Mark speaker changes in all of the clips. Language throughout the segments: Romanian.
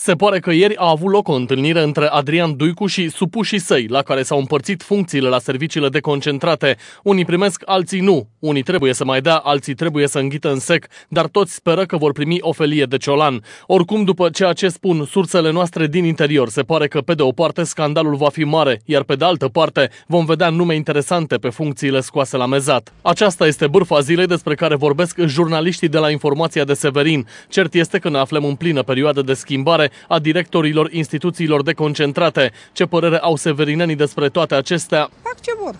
Speaker 1: Se pare că ieri a avut loc o întâlnire între Adrian Duicu și supușii săi, la care s-au împărțit funcțiile la serviciile deconcentrate. Unii primesc, alții nu. Unii trebuie să mai dea, alții trebuie să înghită în sec, dar toți speră că vor primi o felie de ciolan. Oricum, după ceea ce spun sursele noastre din interior, se pare că pe de o parte scandalul va fi mare, iar pe de altă parte vom vedea nume interesante pe funcțiile scoase la mezat. Aceasta este bârfa zilei despre care vorbesc jurnaliștii de la Informația de Severin. Cert este că ne aflăm în plină perioadă de schimbare a directorilor instituțiilor deconcentrate. Ce părere au severinenii despre toate acestea?
Speaker 2: Fac ce vor.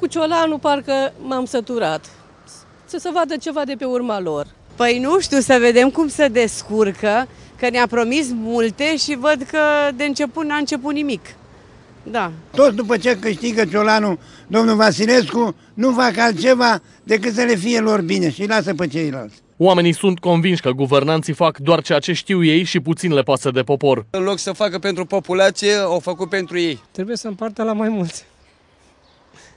Speaker 2: Cu ciolanul parcă m-am săturat. Să se vadă ceva de pe urma lor. Păi nu știu, să vedem cum se descurcă, că ne-a promis multe și văd că de început n-a început nimic. Da. Tot după ce câștigă ciolanul domnul Vasilescu, nu fac altceva decât să le fie lor bine și lasă pe ceilalți.
Speaker 1: Oamenii sunt convinși că guvernanții fac doar ceea ce știu ei și puțin le pasă de popor.
Speaker 2: În loc să facă pentru populație, au făcut pentru ei. Trebuie să împartă la mai mulți.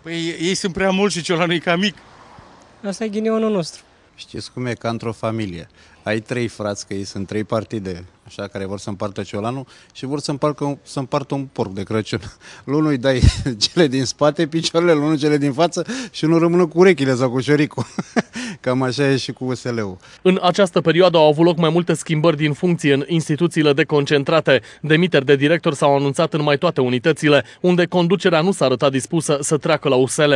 Speaker 2: Păi ei
Speaker 1: sunt prea mulți și Ciolanu e cam mic.
Speaker 2: Asta e ghinionul nostru. Știți cum e ca într-o familie. Ai trei frați, că ei sunt trei partide, așa, care vor să împartă ciolanul și vor să împartă, să împartă un porc de Crăciun. Lunul îi dai cele din spate, picioarele, lunul cele din față și nu rămână cu urechile sau cu șoricul. Cam așa e și cu USL-ul.
Speaker 1: În această perioadă au avut loc mai multe schimbări din funcție în instituțiile deconcentrate. Demiteri de director s-au anunțat în mai toate unitățile, unde conducerea nu s-a arătat dispusă să treacă la USL.